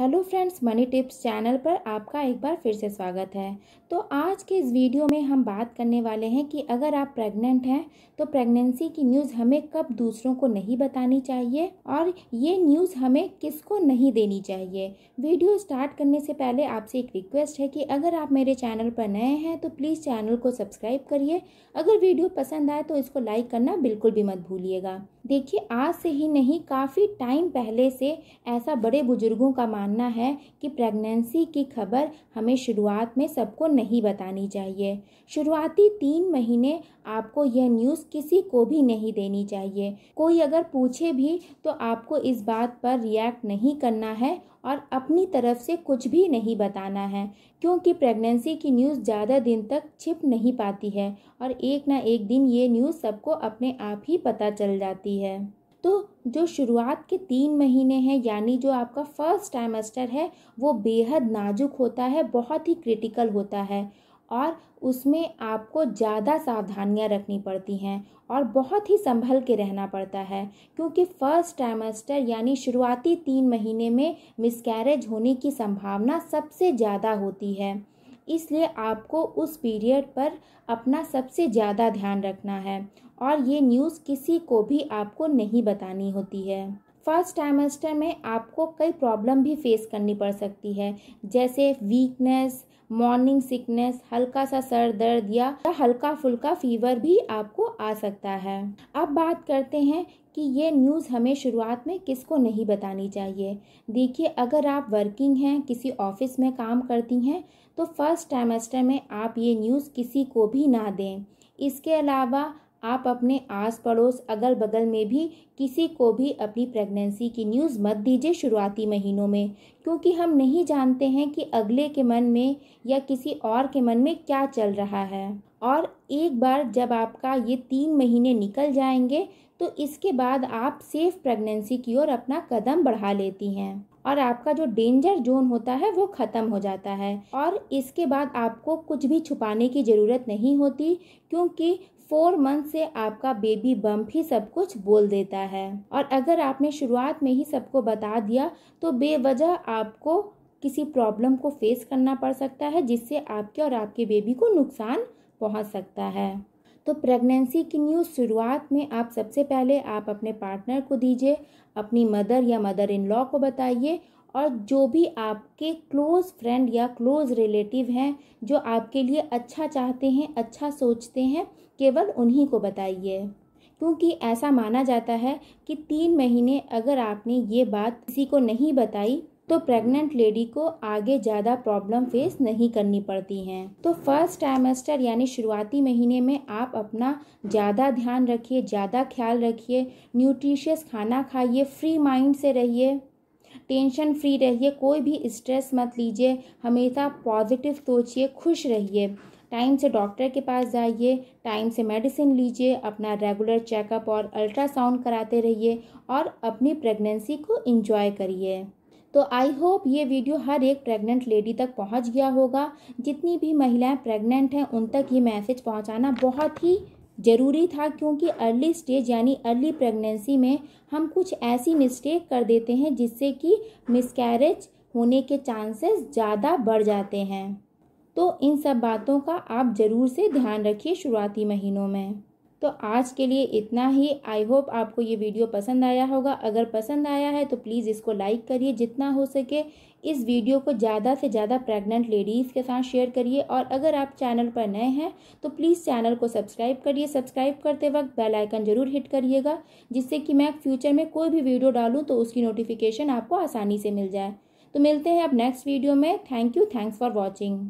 hello friends money tips channel पर आपका एक बार फिर से स्वागत है तो आज के इस वीडियो में हम बात करने वाले हैं कि अगर आप प्रेग्नेंट हैं तो प्रेगनेंसी की न्यूज़ हमें कब दूसरों को नहीं बतानी चाहिए और ये न्यूज़ हमें किसको नहीं देनी चाहिए वीडियो स्टार्ट करने से पहले आपसे एक रिक्वेस्ट है कि अगर आप मेरे चैनल पर नए हैं तो प्लीज़ चैनल को सब्सक्राइब करिए अगर वीडियो पसंद आए तो इसको लाइक करना बिल्कुल भी मत भूलिएगा देखिए आज से ही नहीं काफ़ी टाइम पहले से ऐसा बड़े बुजुर्गों का मान मानना है कि प्रेगनेंसी की खबर हमें शुरुआत में सबको नहीं बतानी चाहिए शुरुआती तीन महीने आपको यह न्यूज़ किसी को भी नहीं देनी चाहिए कोई अगर पूछे भी तो आपको इस बात पर रिएक्ट नहीं करना है और अपनी तरफ से कुछ भी नहीं बताना है क्योंकि प्रेगनेंसी की न्यूज़ ज़्यादा दिन तक छिप नहीं पाती है और एक ना एक दिन ये न्यूज़ सबको अपने आप ही पता चल जाती है तो जो शुरुआत के तीन महीने हैं यानी जो आपका फर्स्ट ट्राइमेस्टर है वो बेहद नाजुक होता है बहुत ही क्रिटिकल होता है और उसमें आपको ज़्यादा सावधानियाँ रखनी पड़ती हैं और बहुत ही संभल के रहना पड़ता है क्योंकि फर्स्ट ट्राइमेस्टर यानी शुरुआती तीन महीने में मिसकैरेज होने की संभावना सबसे ज़्यादा होती है इसलिए आपको उस पीरियड पर अपना सबसे ज़्यादा ध्यान रखना है और ये न्यूज़ किसी को भी आपको नहीं बतानी होती है फर्स्ट टाइमेस्टर में आपको कई प्रॉब्लम भी फेस करनी पड़ सकती है जैसे वीकनेस मॉर्निंग सिकनेस हल्का सा सर दर्द या हल्का फुल्का फीवर भी आपको आ सकता है अब बात करते हैं कि ये न्यूज़ हमें शुरुआत में किसको नहीं बतानी चाहिए देखिए अगर आप वर्किंग हैं किसी ऑफिस में काम करती हैं तो फर्स्ट सेमेस्टर में आप ये न्यूज़ किसी को भी ना दें इसके अलावा आप अपने आस पड़ोस अगल बगल में भी किसी को भी अपनी प्रेगनेंसी की न्यूज़ मत दीजिए शुरुआती महीनों में क्योंकि हम नहीं जानते हैं कि अगले के मन में या किसी और के मन में क्या चल रहा है और एक बार जब आपका ये तीन महीने निकल जाएंगे तो इसके बाद आप सेफ प्रेगनेंसी की ओर अपना कदम बढ़ा लेती हैं और आपका जो डेंजर जोन होता है वो ख़त्म हो जाता है और इसके बाद आपको कुछ भी छुपाने की ज़रूरत नहीं होती क्योंकि फोर मंथ से आपका बेबी बम्प ही सब कुछ बोल देता है और अगर आपने शुरुआत में ही सबको बता दिया तो बेवजह आपको किसी प्रॉब्लम को फेस करना पड़ सकता है जिससे आपके और आपके बेबी को नुकसान पहुंच सकता है तो प्रेगनेंसी की न्यूज़ शुरुआत में आप सबसे पहले आप अपने पार्टनर को दीजिए अपनी मदर या मदर इन लॉ को बताइए और जो भी आपके क्लोज़ फ्रेंड या क्लोज़ रिलेटिव हैं जो आपके लिए अच्छा चाहते हैं अच्छा सोचते हैं केवल उन्हीं को बताइए क्योंकि ऐसा माना जाता है कि तीन महीने अगर आपने ये बात किसी को नहीं बताई तो प्रेग्नेंट लेडी को आगे ज़्यादा प्रॉब्लम फेस नहीं करनी पड़ती हैं तो फर्स्ट ट्राइमेस्टर यानी शुरुआती महीने में आप अपना ज़्यादा ध्यान रखिए ज़्यादा ख्याल रखिए न्यूट्रिशियस खाना खाइए फ्री माइंड से रहिए टेंशन फ्री रहिए कोई भी स्ट्रेस मत लीजिए हमेशा पॉजिटिव सोचिए खुश रहिए टाइम से डॉक्टर के पास जाइए टाइम से मेडिसिन लीजिए अपना रेगुलर चेकअप और अल्ट्रासाउंड कराते रहिए और अपनी प्रेगनेंसी को इंजॉय करिए तो आई होप ये वीडियो हर एक प्रेग्नेंट लेडी तक पहुंच गया होगा जितनी भी महिलाएं प्रेग्नेंट हैं उन तक ये मैसेज पहुंचाना बहुत ही ज़रूरी था क्योंकि अर्ली स्टेज यानी अर्ली प्रेगनेंसी में हम कुछ ऐसी मिस्टेक कर देते हैं जिससे कि मिसकैरेज होने के चांसेस ज़्यादा बढ़ जाते हैं तो इन सब बातों का आप ज़रूर से ध्यान रखिए शुरुआती महीनों में तो आज के लिए इतना ही आई होप आपको ये वीडियो पसंद आया होगा अगर पसंद आया है तो प्लीज़ इसको लाइक करिए जितना हो सके इस वीडियो को ज़्यादा से ज़्यादा प्रेग्नेंट लेडीज़ के साथ शेयर करिए और अगर आप चैनल पर नए हैं तो प्लीज़ चैनल को सब्सक्राइब करिए सब्सक्राइब करते वक्त बेल आइकन ज़रूर हिट करिएगा जिससे कि मैं फ्यूचर में कोई भी वीडियो डालूँ तो उसकी नोटिफिकेशन आपको आसानी से मिल जाए तो मिलते हैं अब नेक्स्ट वीडियो में thank you thanks for watching